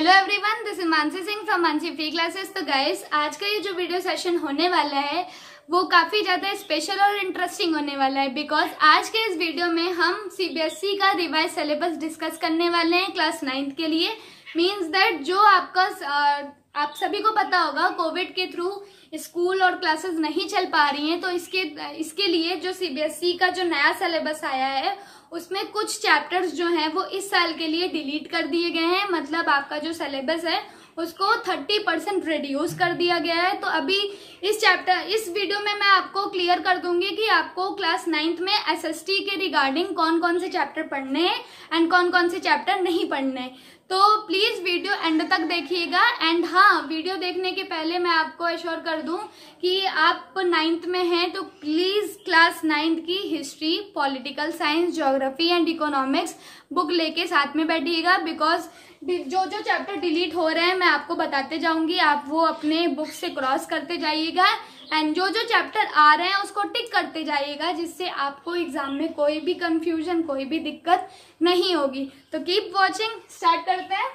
hello everyone this is Mansi Singh from Mansi free classes तो guys आज का ये जो वीडियो सेशन होने वाला है वो काफ़ी ज़्यादा स्पेशल और इंटरेस्टिंग होने वाला है बिकॉज आज के इस वीडियो में हम सीबीएसई e का रिवाइज सिलेबस डिस्कस करने वाले हैं क्लास नाइन्थ के लिए मीन्स दैट जो आपका आप सभी को पता होगा कोविड के थ्रू स्कूल और क्लासेस नहीं चल पा रही हैं तो इसके इसके लिए जो सीबीएसई e का जो नया सिलेबस आया है उसमें कुछ चैप्टर्स जो हैं वो इस साल के लिए डिलीट कर दिए गए हैं मतलब आपका जो सिलेबस है उसको थर्टी परसेंट रिड्यूस कर दिया गया है तो अभी इस चैप्टर इस वीडियो में मैं आपको क्लियर कर दूंगी कि आपको क्लास नाइन्थ में एसएसटी के रिगार्डिंग कौन कौन से चैप्टर पढ़ने हैं एंड कौन कौन से चैप्टर नहीं पढ़ने हैं तो प्लीज़ वीडियो एंड तक देखिएगा एंड हाँ वीडियो देखने के पहले मैं आपको एश्योर कर दूं कि आप नाइन्थ में हैं तो प्लीज़ क्लास नाइन्थ की history political science geography and economics book लेके साथ में बैठिएगा बिकॉज जो जो चैप्टर डिलीट हो रहे हैं मैं आपको बताते जाऊंगी आप वो अपने बुक से क्रॉस करते जाइएगा एंड जो जो चैप्टर आ रहे हैं उसको टिक करते जाइएगा जिससे आपको एग्जाम में कोई भी कंफ्यूजन कोई भी दिक्कत नहीं होगी तो कीप वॉचिंग स्टार्ट करते हैं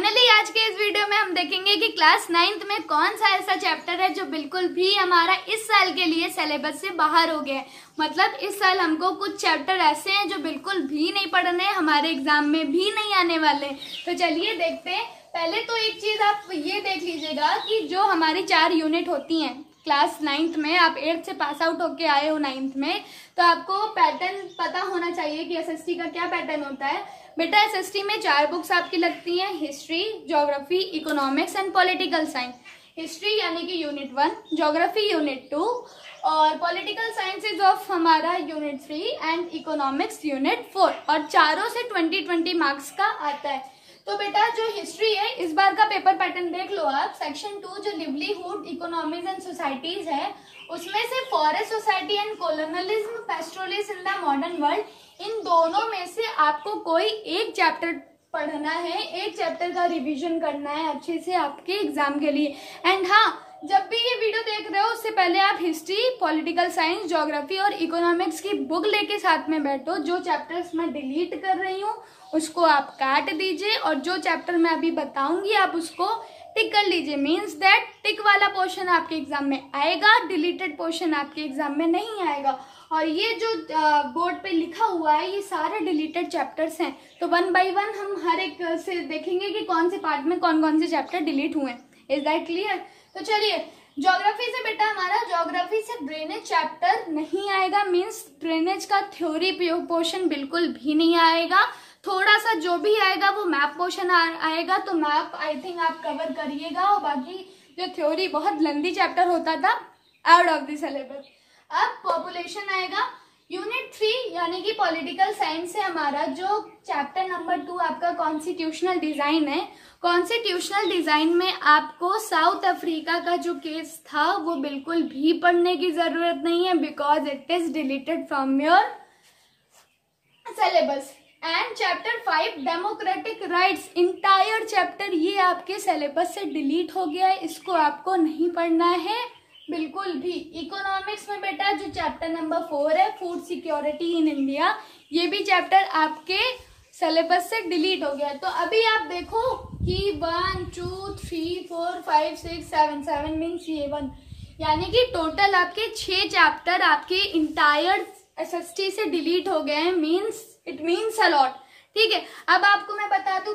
फाइनली आज के इस वीडियो में हम देखेंगे कि क्लास नाइन्थ में कौन सा ऐसा चैप्टर है जो बिल्कुल भी हमारा इस साल के लिए सिलेबस से बाहर हो गया है मतलब इस साल हमको कुछ चैप्टर ऐसे हैं जो बिल्कुल भी नहीं पढ़ने हमारे एग्जाम में भी नहीं आने वाले तो चलिए देखते हैं पहले तो एक चीज़ आप ये देख लीजिएगा कि जो हमारी चार यूनिट होती हैं क्लास नाइन्थ में आप एट्थ से पास आउट होके आए हो नाइन्थ में तो आपको पैटर्न पता होना चाहिए कि एस का क्या पैटर्न होता है बेटा एस में चार बुक्स आपकी लगती हैं history geography economics and political science history यानी कि unit one geography unit two और पॉलिटिकल साइंसेज ऑफ हमारा unit three and economics unit four और चारों से ट्वेंटी ट्वेंटी मार्क्स का आता है तो बेटा जो हिस्ट्री है इस बार का पेपर पैटर्न देख लो आप सेक्शन टू जो लिवलीहुड इकोनॉमीज एंड सोसाइटीज है उसमें से forest society and colonialism pastoralists in the modern world इन दोनों में से आपको कोई एक चैप्टर पढ़ना है एक चैप्टर का रिवीजन करना है अच्छे से आपके एग्जाम के लिए एंड हाँ जब भी ये वीडियो देख रहे हो उससे पहले आप हिस्ट्री पॉलिटिकल साइंस ज्योग्राफी और इकोनॉमिक्स की बुक लेके साथ में बैठो जो चैप्टर्स मैं डिलीट कर रही हूँ उसको आप काट दीजिए और जो चैप्टर मैं अभी बताऊंगी आप उसको टिक कर लीजिए मीन्स दैट टिक वाला पोर्शन आपके एग्जाम में आएगा डिलीटेड पोर्शन आपके एग्जाम में नहीं आएगा और ये जो बोर्ड पे लिखा हुआ है ये सारे डिलीटेड चैप्टर्स हैं तो वन बाय वन हम हर एक से देखेंगे कि कौन से पार्ट में कौन कौन से चैप्टर डिलीट हुए हैं इज दैट क्लियर तो चलिए ज्योग्राफी से बेटा हमारा ज्योग्राफी से ड्रेनेज चैप्टर नहीं आएगा मीन्स ड्रेनेज का थ्योरी पोर्शन बिल्कुल भी नहीं आएगा थोड़ा सा जो भी आएगा वो मैप पोर्शन आएगा तो मैप आई थिंक आप कवर करिएगा और बाकी जो थ्योरी बहुत लंबी चैप्टर होता था आउट ऑफ दिलेबस अब पॉपुलेशन आएगा यूनिट थ्री यानी कि पॉलिटिकल साइंस से हमारा जो चैप्टर नंबर टू आपका कॉन्स्टिट्यूशनल डिज़ाइन है कॉन्स्टिट्यूशनल डिज़ाइन में आपको साउथ अफ्रीका का जो केस था वो बिल्कुल भी पढ़ने की ज़रूरत नहीं है because it is deleted from your syllabus and chapter five democratic rights entire chapter ये आपके सिलेबस से डिलीट हो गया है इसको आपको नहीं पढ़ना है बिल्कुल भी इकोनॉमिक्स में बेटा जो चैप्टर नंबर फोर है फूड सिक्योरिटी इन इंडिया ये भी चैप्टर आपके सिलेबस से डिलीट हो गया तो अभी आप देखो कि one two three four five six seven seven means ये वन यानी कि टोटल आपके छः चैप्टर आपके इंटायर एसएसटी से डिलीट हो गए हैं मीन्स इट मीन्स अलॉट ठीक है अब आपको मैं बता दू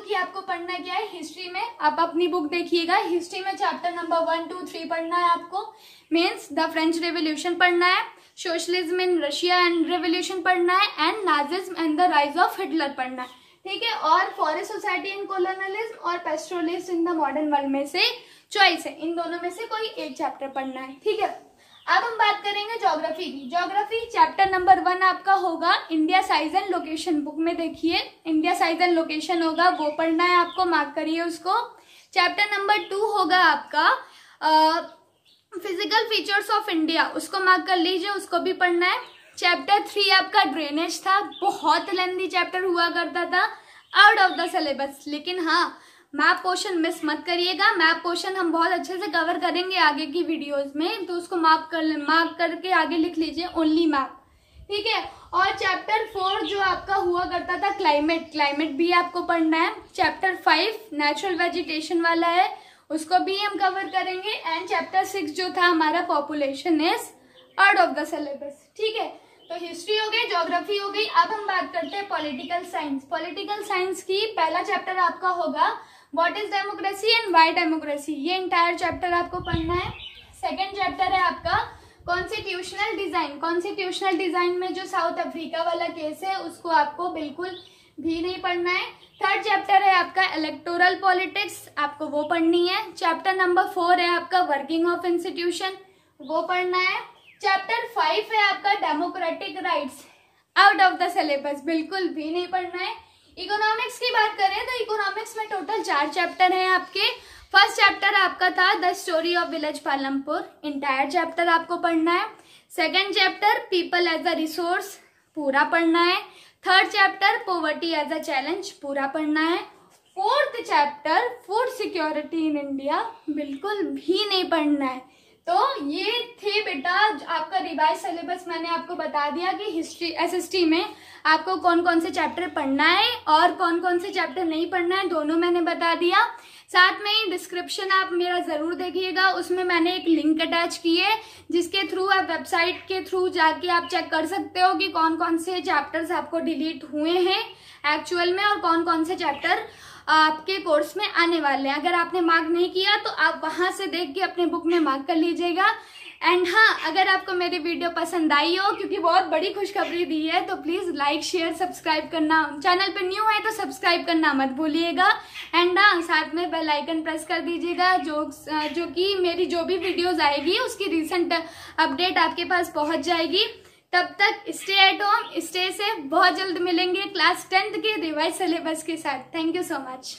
पढ़ना क्या है हिस्ट्री में आप अपनी बुक देखिएगा हिस्ट्री में chapter number one two three पढ़ना है आपको मीन्स द फ्रेंच रेवोल्यूशन पढ़ना है socialism in Russia and revolution पढ़ना है and nazism and the rise of Hitler पढ़ना है ठीक है और फॉरेस्ट सोसाइटी इन कोलोनलिज्म और pastoralism in the modern world में से चॉइस है इन दोनों में से कोई एक चैप्टर पढ़ना है ठीक है अब हम बात करेंगे ज्योग्राफी की ज्योग्राफी चैप्टर नंबर वन आपका होगा India size and location book में देखिए इंडिया साइज एंड लोकेशन होगा वो पढ़ना है आपको मार्क करिए उसको चैप्टर नंबर टू होगा आपका फिजिकल फीचर्स ऑफ इंडिया उसको मार्क कर लीजिए उसको भी पढ़ना है चैप्टर थ्री आपका ड्रेनेज था बहुत लेंदी चैप्टर हुआ करता था आउट ऑफ द सिलेबस लेकिन हाँ मैप पोर्शन मिस मत करिएगा मैप पोर्शन हम बहुत अच्छे से कवर करेंगे आगे की वीडियोस में तो उसको मार्क कर मार्क करके आगे लिख लीजिए ओनली मैप ठीक है और चैप्टर फोर जो आपका हुआ करता था क्लाइमेट क्लाइमेट भी आपको पढ़ना है चैप्टर फाइव नेचुरल वेजिटेशन वाला है उसको भी हम कवर करेंगे एंड चैप्टर सिक्स जो था हमारा population is out of the syllabus ठीक है तो हिस्ट्री हो गई ज्योग्राफी हो गई अब हम बात करते हैं पॉलिटिकल साइंस पॉलिटिकल साइंस की पहला चैप्टर आपका होगा what is democracy and why democracy ये इंटायर चैप्टर आपको पढ़ना है सेकेंड चैप्टर है आपका कॉन्स्टिट्यूशनल डिज़ाइन कॉन्स्टिट्यूशनल डिज़ाइन में जो साउथ अफ्रीका वाला केस है उसको आपको बिल्कुल भी नहीं पढ़ना है थर्ड चैप्टर है आपका इलेक्टोरल पॉलिटिक्स आपको वो पढ़नी है चैप्टर नंबर फोर है आपका वर्किंग ऑफ इंस्टीट्यूशन वो पढ़ना है चैप्टर फाइव है आपका democratic rights out of the syllabus बिल्कुल भी नहीं पढ़ना है इकोनॉमिक्स की बात करें तो इकोनॉमिक्स में टोटल चार चैप्टर हैं आपके फर्स्ट चैप्टर आपका था the story of village Palampur entire chapter आपको पढ़ना है second chapter people as a resource पूरा पढ़ना है third chapter poverty as a challenge पूरा पढ़ना है fourth chapter food security in India बिल्कुल भी नहीं पढ़ना है तो ये थे बेटा आपका रिवाइज सिलेबस मैंने आपको बता दिया कि हिस्ट्री एसएसटी में आपको कौन कौन से चैप्टर पढ़ना है और कौन कौन से चैप्टर नहीं पढ़ना है दोनों मैंने बता दिया साथ में ही डिस्क्रिप्शन आप मेरा ज़रूर देखिएगा उसमें मैंने एक लिंक अटैच की है जिसके थ्रू आप वेबसाइट के थ्रू जाके आप चेक कर सकते हो कि कौन कौन से चैप्टर्स आपको डिलीट हुए हैं एक्चुअल में और कौन कौन से चैप्टर आपके कोर्स में आने वाले हैं अगर आपने मार्क नहीं किया तो आप वहां से देख के अपने बुक में मार्क कर लीजिएगा एंड हाँ अगर आपको मेरी वीडियो पसंद आई हो क्योंकि बहुत बड़ी खुशखबरी दी है तो प्लीज़ लाइक शेयर सब्सक्राइब करना चैनल पर न्यू है तो सब्सक्राइब करना मत भूलिएगा एंड हाँ साथ में बेल आइकन प्रेस कर दीजिएगा जो जो कि मेरी जो भी वीडियोस आएगी उसकी रिसेंट अपडेट आपके पास पहुंच जाएगी तब तक स्टे एट होम स्टे से बहुत जल्द मिलेंगे क्लास टेंथ के रिवाइज सिलेबस के साथ थैंक यू सो मच